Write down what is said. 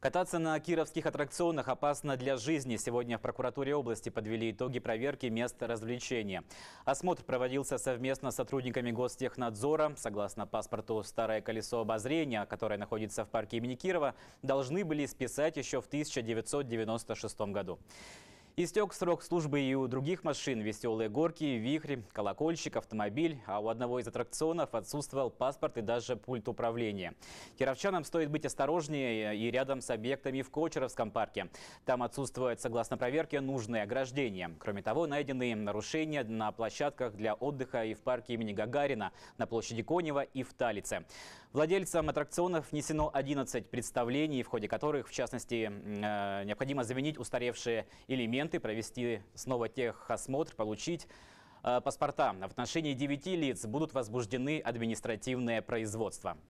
Кататься на кировских аттракционах опасно для жизни. Сегодня в прокуратуре области подвели итоги проверки мест развлечения. Осмотр проводился совместно с сотрудниками Гостехнадзора. Согласно паспорту, старое колесо обозрения, которое находится в парке имени Кирова, должны были списать еще в 1996 году. Истек срок службы и у других машин – веселые горки, вихри, колокольчик, автомобиль, а у одного из аттракционов отсутствовал паспорт и даже пульт управления. Кировчанам стоит быть осторожнее и рядом с объектами в Кочеровском парке. Там отсутствует, согласно проверке, нужные ограждения. Кроме того, найдены нарушения на площадках для отдыха и в парке имени Гагарина, на площади Конева и в Талице. Владельцам аттракционов внесено 11 представлений, в ходе которых, в частности, э, необходимо заменить устаревшие элементы документы, провести снова техосмотр, получить э, паспорта. В отношении 9 лиц будут возбуждены административное производство.